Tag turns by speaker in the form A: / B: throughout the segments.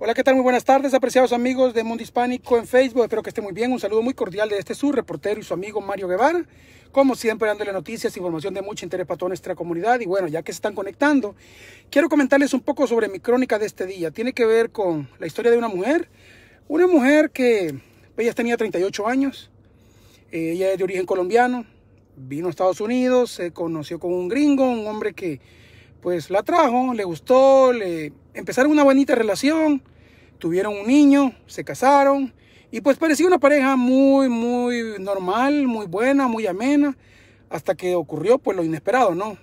A: Hola, ¿qué tal? Muy buenas tardes, apreciados amigos de Mundo Hispánico en Facebook. Espero que esté muy bien. Un saludo muy cordial de este su reportero y su amigo Mario Guevara. Como siempre, dándole noticias, información de mucho interés para toda nuestra comunidad. Y bueno, ya que se están conectando, quiero comentarles un poco sobre mi crónica de este día. Tiene que ver con la historia de una mujer. Una mujer que pues, ella tenía 38 años. Eh, ella es de origen colombiano. Vino a Estados Unidos, se conoció con un gringo, un hombre que pues la trajo, le gustó, le empezaron una bonita relación, tuvieron un niño, se casaron y pues parecía una pareja muy, muy normal, muy buena, muy amena, hasta que ocurrió pues lo inesperado, ¿no?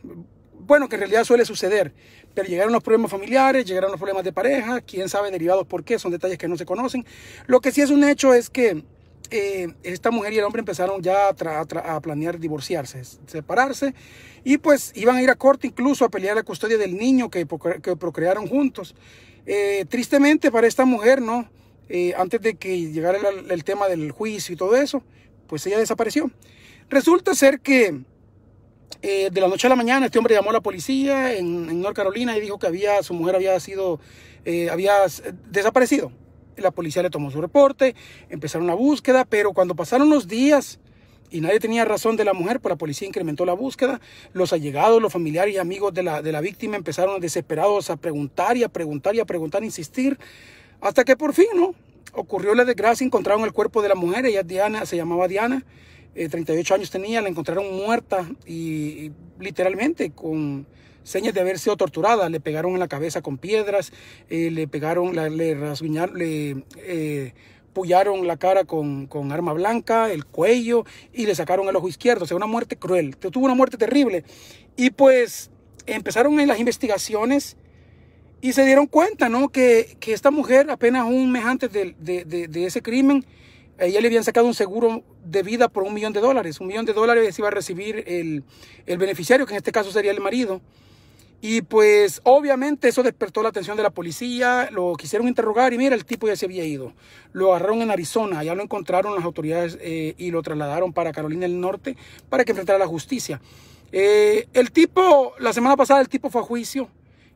A: Bueno, que en realidad suele suceder, pero llegaron los problemas familiares, llegaron los problemas de pareja, quién sabe derivados por qué, son detalles que no se conocen. Lo que sí es un hecho es que eh, esta mujer y el hombre empezaron ya a, planear divorciarse, separarse, y pues iban a ir a corte incluso a pelear la custodia del niño que, procrearon juntos. Eh, tristemente para esta mujer, ¿no? Eh, antes de que llegara el, tema del juicio y todo eso, pues ella desapareció. Resulta ser que de la noche a la mañana este hombre llamó a la policía en, en North Carolina y dijo que había, su mujer había sido, había desaparecido la policía le tomó su reporte, empezaron la búsqueda, pero cuando pasaron los días y nadie tenía razón de la mujer, pues la policía incrementó la búsqueda. Los allegados, los familiares y amigos de la, víctima empezaron desesperados a preguntar y a preguntar y a preguntar, insistir, hasta que por fin, ¿no? Ocurrió la desgracia, encontraron el cuerpo de la mujer, ella Diana, se llamaba Diana, 38 eh, años tenía, la encontraron muerta y literalmente con señas de haber sido torturada. Le pegaron en la cabeza con piedras, eh, le pegaron, la, le rasguñaron, le eh, pullaron la cara con, arma blanca, el cuello y le sacaron el ojo izquierdo. O sea, una muerte cruel. Tuvo una muerte terrible. Y pues empezaron en las investigaciones y se dieron cuenta, ¿no? Que, esta mujer, apenas un mes antes de, ese crimen, ella le habían sacado un seguro de vida por un millón de dólares. Un millón de dólares iba a recibir el, el beneficiario, que en este caso sería el marido. Y pues obviamente eso despertó la atención de la policía, lo quisieron interrogar y mira, el tipo ya se había ido. Lo agarraron en Arizona, ya lo encontraron las autoridades eh, y lo trasladaron para Carolina del Norte para que enfrentara la justicia. Eh, el tipo, la semana pasada el tipo fue a juicio,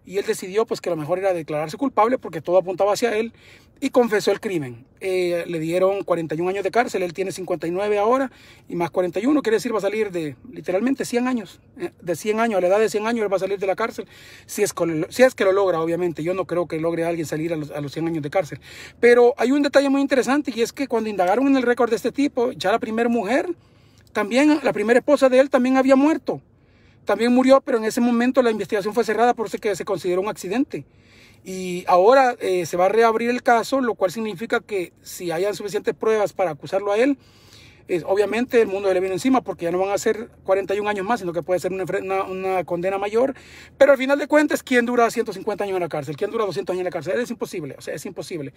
A: y él decidió pues que lo mejor era declararse culpable porque todo apuntaba hacia él y confesó el crimen. Eh, le dieron 41 años de cárcel, él tiene 59 ahora y más 41, quiere decir va a salir de literalmente 100 años, eh, de 100 años, a la edad de 100 años él va a salir de la cárcel, si es, si es que lo logra obviamente, yo no creo que logre alguien salir a los, a los 100 años de cárcel. Pero hay un detalle muy interesante y es que cuando indagaron en el récord de este tipo, ya la primera mujer, también la primera esposa de él también había muerto también murió, pero en ese momento la investigación fue cerrada por eso que se consideró un accidente. Y ahora eh, se va a reabrir el caso, lo cual significa que si hayan suficientes pruebas para acusarlo a él, obviamente el mundo le viene encima porque ya no van a ser 41 años más, sino que puede ser una, condena mayor. Pero al final de cuentas, ¿quién dura 150 años en la cárcel? ¿Quién dura 200 años en la cárcel? Es imposible, o sea, es imposible.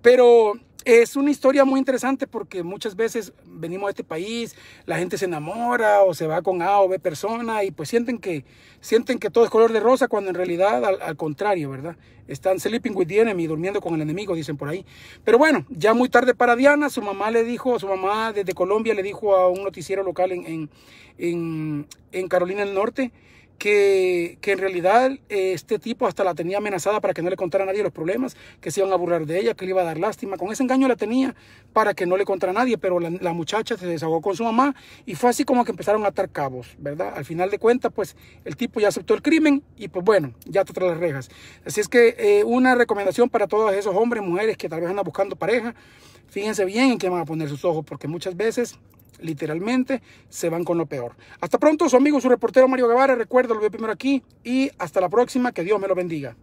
A: Pero es una historia muy interesante porque muchas veces venimos a este país, la gente se enamora o se va con A o B persona y pues sienten que, sienten que todo es color de rosa cuando en realidad al, contrario, ¿verdad? Están sleeping with the enemy, durmiendo con el enemigo, dicen por ahí. Pero bueno, ya muy tarde para Diana, su mamá le dijo, su mamá desde color Colombia le dijo a un noticiero local en, en Carolina del Norte que, en realidad eh, este tipo hasta la tenía amenazada para que no le contara a nadie los problemas, que se iban a burlar de ella, que le iba a dar lástima. Con ese engaño la tenía para que no le contara a nadie, pero la, muchacha se desahogó con su mamá y fue así como que empezaron a atar cabos, ¿verdad? Al final de cuentas, pues el tipo ya aceptó el crimen y pues bueno, ya está tras las rejas. Así es que eh, una recomendación para todos esos hombres, mujeres que tal vez andan buscando pareja, fíjense bien en qué van a poner sus ojos, porque muchas veces literalmente se van con lo peor. Hasta pronto, su amigo, su reportero Mario Guevara. Recuerda, lo veo primero aquí. Y hasta la próxima. Que Dios me lo bendiga.